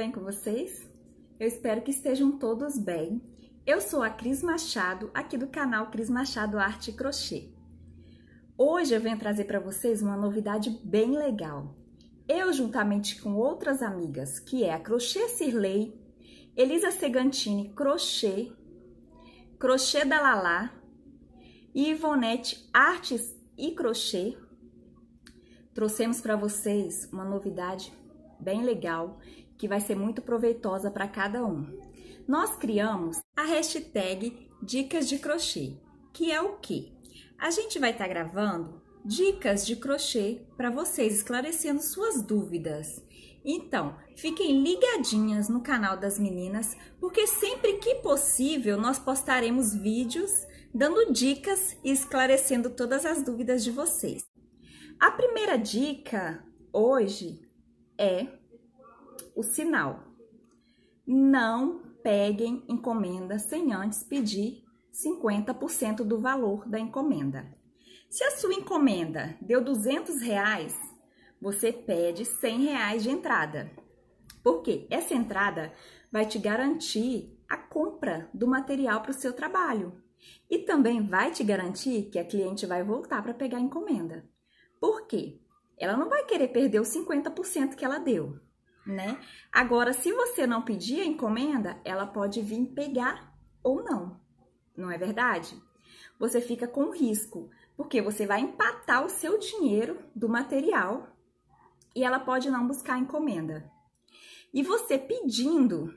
bem com vocês? Eu espero que estejam todos bem. Eu sou a Cris Machado, aqui do canal Cris Machado Arte e Crochê. Hoje eu venho trazer para vocês uma novidade bem legal. Eu, juntamente com outras amigas, que é a Crochê Cirlei, Elisa Segantini Crochê, Crochê da Lala e Ivonete Artes e Crochê, trouxemos para vocês uma novidade bem legal que vai ser muito proveitosa para cada um. Nós criamos a hashtag Dicas de Crochê, que é o que? A gente vai estar tá gravando dicas de crochê para vocês esclarecendo suas dúvidas. Então, fiquem ligadinhas no canal das meninas, porque sempre que possível nós postaremos vídeos dando dicas e esclarecendo todas as dúvidas de vocês. A primeira dica hoje é o sinal. Não peguem encomenda sem antes pedir 50% do valor da encomenda. Se a sua encomenda deu 200 reais, você pede 100 reais de entrada. Porque essa entrada vai te garantir a compra do material para o seu trabalho. E também vai te garantir que a cliente vai voltar para pegar a encomenda. Por quê? ela não vai querer perder os 50% que ela deu, né? Agora, se você não pedir a encomenda, ela pode vir pegar ou não, não é verdade? Você fica com risco, porque você vai empatar o seu dinheiro do material e ela pode não buscar a encomenda. E você pedindo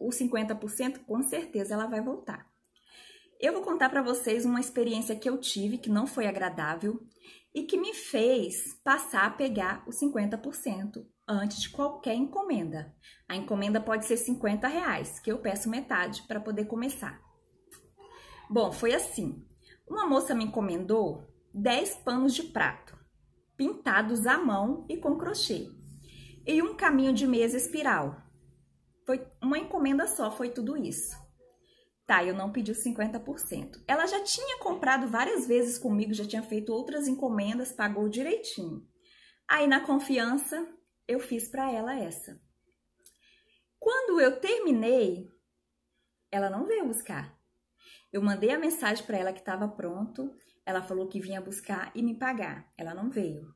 os 50%, com certeza ela vai voltar. Eu vou contar para vocês uma experiência que eu tive que não foi agradável e que me fez passar a pegar os 50% antes de qualquer encomenda. A encomenda pode ser 50 reais, que eu peço metade para poder começar. Bom, foi assim. Uma moça me encomendou 10 panos de prato, pintados à mão e com crochê, e um caminho de mesa espiral. Foi uma encomenda só, foi tudo isso. Tá, eu não pedi os 50%. Ela já tinha comprado várias vezes comigo, já tinha feito outras encomendas, pagou direitinho. Aí, na confiança, eu fiz para ela essa. Quando eu terminei, ela não veio buscar. Eu mandei a mensagem para ela que estava pronto, ela falou que vinha buscar e me pagar. Ela não veio.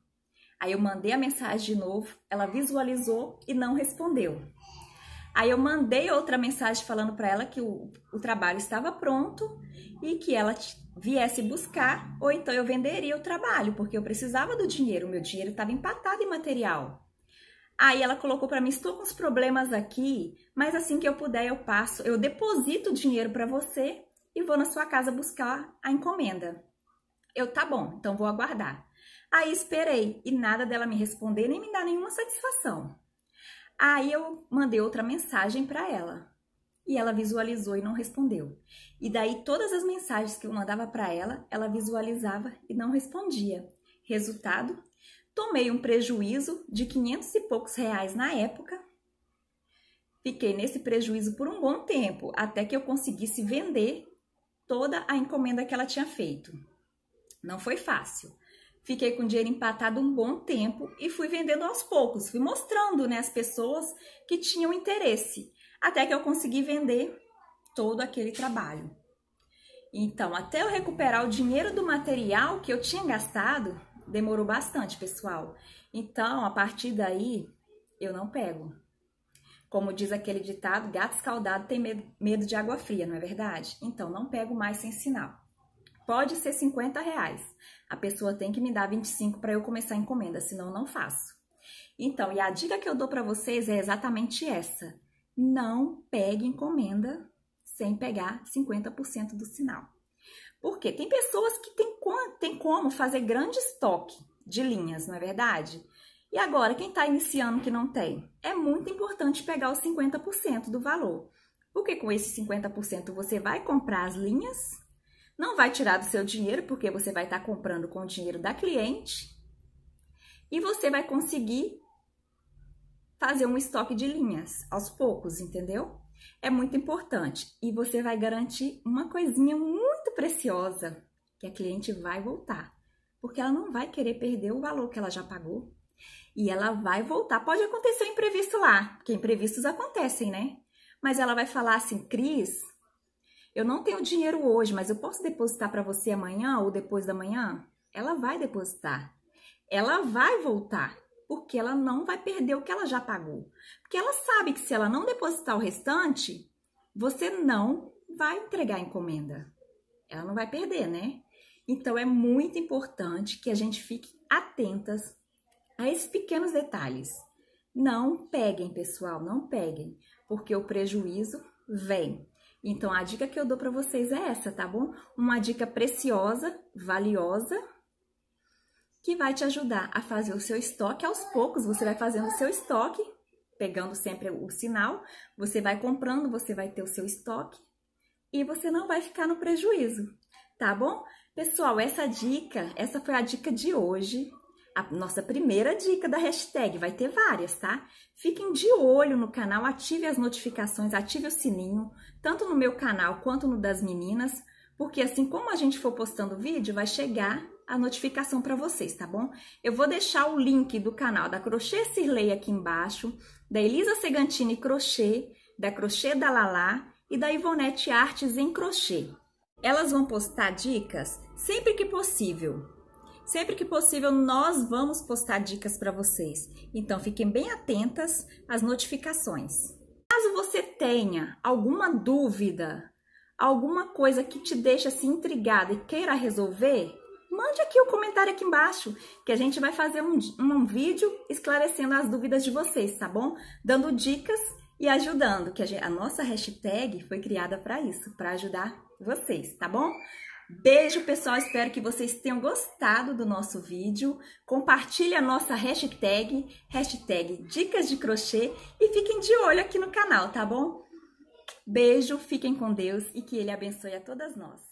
Aí eu mandei a mensagem de novo, ela visualizou e não respondeu. Aí eu mandei outra mensagem falando para ela que o, o trabalho estava pronto e que ela viesse buscar, ou então eu venderia o trabalho, porque eu precisava do dinheiro, o meu dinheiro estava empatado em material. Aí ela colocou para mim: "Estou com os problemas aqui, mas assim que eu puder eu passo, eu deposito o dinheiro para você e vou na sua casa buscar a encomenda". Eu, tá bom, então vou aguardar. Aí esperei e nada dela me responder nem me dar nenhuma satisfação. Aí eu mandei outra mensagem para ela. E ela visualizou e não respondeu. E daí todas as mensagens que eu mandava para ela, ela visualizava e não respondia. Resultado, tomei um prejuízo de 500 e poucos reais na época. Fiquei nesse prejuízo por um bom tempo, até que eu conseguisse vender toda a encomenda que ela tinha feito. Não foi fácil. Fiquei com o dinheiro empatado um bom tempo e fui vendendo aos poucos, fui mostrando né, as pessoas que tinham interesse, até que eu consegui vender todo aquele trabalho. Então, até eu recuperar o dinheiro do material que eu tinha gastado, demorou bastante, pessoal. Então, a partir daí, eu não pego. Como diz aquele ditado, gato escaldado tem medo de água fria, não é verdade? Então, não pego mais sem sinal pode ser 50 reais. A pessoa tem que me dar 25 para eu começar a encomenda, senão não faço. Então, e a dica que eu dou para vocês é exatamente essa. Não pegue encomenda sem pegar 50% do sinal. Porque tem pessoas que tem, tem como fazer grande estoque de linhas, não é verdade? E agora, quem está iniciando que não tem? É muito importante pegar os 50% do valor. Porque com esses 50% você vai comprar as linhas não vai tirar do seu dinheiro, porque você vai estar tá comprando com o dinheiro da cliente. E você vai conseguir fazer um estoque de linhas aos poucos, entendeu? É muito importante e você vai garantir uma coisinha muito preciosa que a cliente vai voltar, porque ela não vai querer perder o valor que ela já pagou e ela vai voltar. Pode acontecer um imprevisto lá, porque imprevistos acontecem, né? Mas ela vai falar assim, Cris, eu não tenho dinheiro hoje, mas eu posso depositar para você amanhã ou depois da manhã? Ela vai depositar. Ela vai voltar, porque ela não vai perder o que ela já pagou. Porque ela sabe que se ela não depositar o restante, você não vai entregar a encomenda. Ela não vai perder, né? Então é muito importante que a gente fique atentas a esses pequenos detalhes. Não peguem, pessoal, não peguem, porque o prejuízo vem. Então a dica que eu dou para vocês é essa, tá bom? Uma dica preciosa, valiosa, que vai te ajudar a fazer o seu estoque aos poucos. Você vai fazendo o seu estoque, pegando sempre o sinal, você vai comprando, você vai ter o seu estoque e você não vai ficar no prejuízo, tá bom? Pessoal, essa dica, essa foi a dica de hoje a nossa primeira dica da hashtag, vai ter várias, tá? Fiquem de olho no canal, ative as notificações, ative o sininho, tanto no meu canal quanto no das meninas, porque assim como a gente for postando vídeo, vai chegar a notificação para vocês, tá bom? Eu vou deixar o link do canal da Crochê Cirlei aqui embaixo, da Elisa Segantini Crochê, da Crochê da Lala e da Ivonete Artes em Crochê. Elas vão postar dicas sempre que possível, Sempre que possível, nós vamos postar dicas para vocês. Então, fiquem bem atentas às notificações. Caso você tenha alguma dúvida, alguma coisa que te deixa assim intrigada e queira resolver, mande aqui o um comentário aqui embaixo, que a gente vai fazer um, um vídeo esclarecendo as dúvidas de vocês, tá bom? Dando dicas e ajudando, que a, gente, a nossa hashtag foi criada para isso, para ajudar vocês, tá bom? Beijo, pessoal. Espero que vocês tenham gostado do nosso vídeo. Compartilhe a nossa hashtag, hashtag Dicas de Crochê e fiquem de olho aqui no canal, tá bom? Beijo, fiquem com Deus e que Ele abençoe a todas nós.